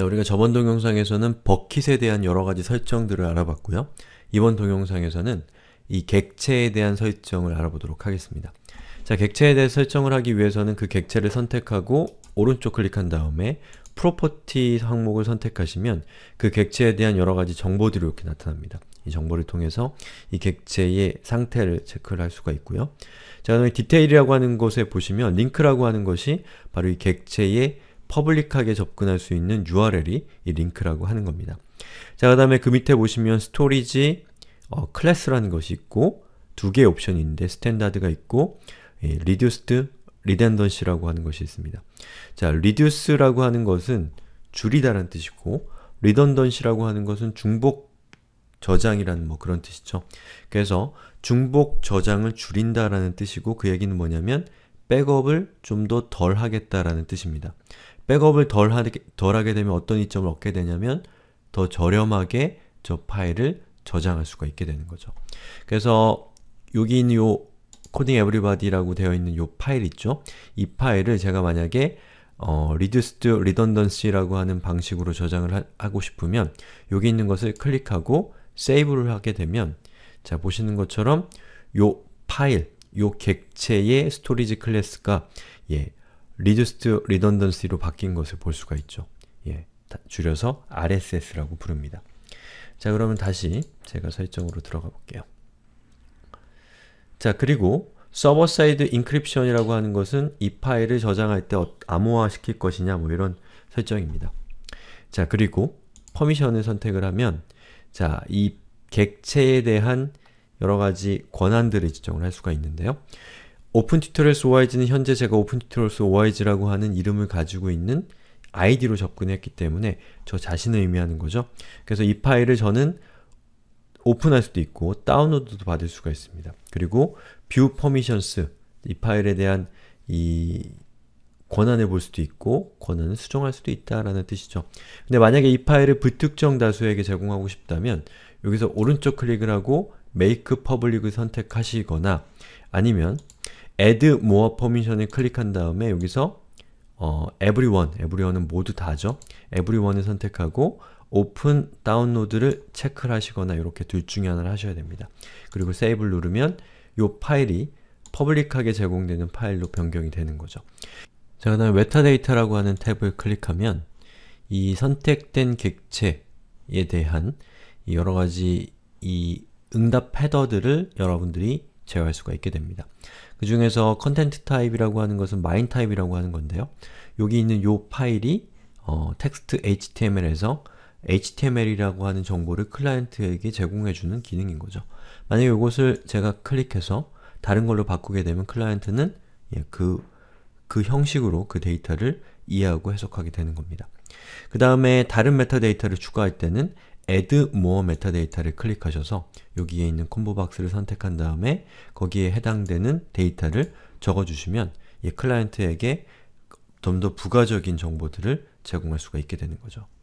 자, 우리가 저번 동영상에서는 버킷에 대한 여러가지 설정들을 알아봤고요. 이번 동영상에서는 이 객체에 대한 설정을 알아보도록 하겠습니다. 자, 객체에 대해 설정을 하기 위해서는 그 객체를 선택하고 오른쪽 클릭한 다음에 프로퍼티 항목을 선택하시면 그 객체에 대한 여러가지 정보들이 이렇게 나타납니다. 이 정보를 통해서 이 객체의 상태를 체크를 할 수가 있고요. 자, 그다음에 디테일이라고 하는 곳에 보시면 링크라고 하는 것이 바로 이 객체의 퍼블릭하게 접근할 수 있는 URL이 이 링크라고 하는 겁니다. 자, 그 다음에 그 밑에 보시면 스토리지 어, 클래스라는 것이 있고 두 개의 옵션이 있는데 스탠다드가 있고 예, reduced, redundancy라고 하는 것이 있습니다. 자, reduce라고 하는 것은 줄이다라는 뜻이고 redundancy라고 하는 것은 중복 저장이라는 뭐 그런 뜻이죠. 그래서 중복 저장을 줄인다라는 뜻이고 그 얘기는 뭐냐면 백업을 좀 더 덜 하겠다라는 뜻입니다. 백업을 덜 하게, 덜 하게 되면 어떤 이점을 얻게 되냐면 더 저렴하게 저 파일을 저장할 수가 있게 되는 거죠. 그래서 여기 있는 요 코딩 에브리바디라고 되어 있는 요 파일 있죠? 이 파일을 제가 만약에 어, reduced redundancy라고 하는 방식으로 저장을 하, 고 싶으면 여기 있는 것을 클릭하고 save를 하게 되면 자 보시는 것처럼 요 파일, 요 객체의 스토리지 클래스가 예, reduced redundancy로 바뀐 것을 볼 수가 있죠. 예, 줄여서 RSS라고 부릅니다. 자, 그러면 다시 제가 설정으로 들어가 볼게요. 자, 그리고 서버 사이드 인크립션이라고 하는 것은 이 파일을 저장할 때 암호화 시킬 것이냐 뭐 이런 설정입니다. 자, 그리고 퍼미션을 선택을 하면 자, 이 객체에 대한 여러 가지 권한들을 지정을 할 수가 있는데요. 오픈 튜토리얼스 OIG는 현재 제가 오픈 튜토리얼스 OIG라고 하는 이름을 가지고 있는 아이디로 접근했기 때문에 저 자신을 의미하는 거죠. 그래서 이 파일을 저는 오픈할 수도 있고 다운로드도 받을 수가 있습니다. 그리고 뷰 퍼미션스 이 파일에 대한 이 권한을 볼 수도 있고 권한을 수정할 수도 있다라는 뜻이죠. 근데 만약에 이 파일을 불특정 다수에게 제공하고 싶다면 여기서 오른쪽 클릭을 하고 make public을 선택하시거나 아니면 add more permission을 클릭한 다음에 여기서 어, everyone, everyone은 모두 다죠. everyone을 선택하고 open d o w n l o a d 를 체크를 하시거나 이렇게 둘 중에 하나를 하셔야 됩니다. 그리고 save를 누르면 이 파일이 퍼블릭하게 제공되는 파일로 변경이 되는 거죠. 자, 그 다음에 a d a t a 라고 하는 탭을 클릭하면 이 선택된 객체에 대한 여러가지 이 응답 헤더들을 여러분들이 제어할 수가 있게 됩니다. 그 중에서 컨텐트 타입이라고 하는 것은 마인 타입이라고 하는 건데요. 여기 있는 요 파일이 어, 텍스트 HTML에서 HTML이라고 하는 정보를 클라이언트에게 제공해주는 기능인 거죠. 만약에 이것을 제가 클릭해서 다른 걸로 바꾸게 되면 클라이언트는 예, 그, 그 형식으로 그 데이터를 이해하고 해석하게 되는 겁니다. 그 다음에 다른 메타데이터를 추가할 때는 add more m e t a d a t a 를 클릭하셔서 여기에 있는 콤보 박스를 선택한 다음에 거기에 해당되는 데이터를 적어주시면 이 클라이언트에게 좀 더 부가적인 정보들을 제공할 수가 있게 되는 거죠.